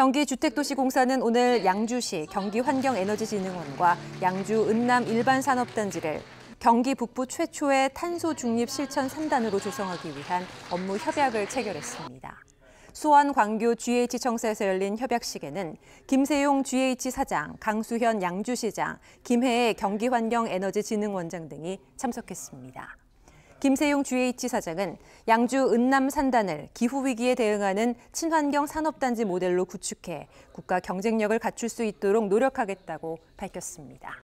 경기주택도시공사는 오늘 양주시 경기환경에너지진흥원과 양주 은남 일반산업단지를 경기 북부 최초의 탄소 중립 실천 3단으로 조성하기 위한 업무 협약을 체결했습니다. 수원 광교 GH청사에서 열린 협약식에는 김세용 GH 사장, 강수현 양주시장, 김해의 경기환경에너지진흥원장 등이 참석했습니다. 김세용 GH 사장은 양주 은남 산단을 기후위기에 대응하는 친환경 산업단지 모델로 구축해 국가 경쟁력을 갖출 수 있도록 노력하겠다고 밝혔습니다.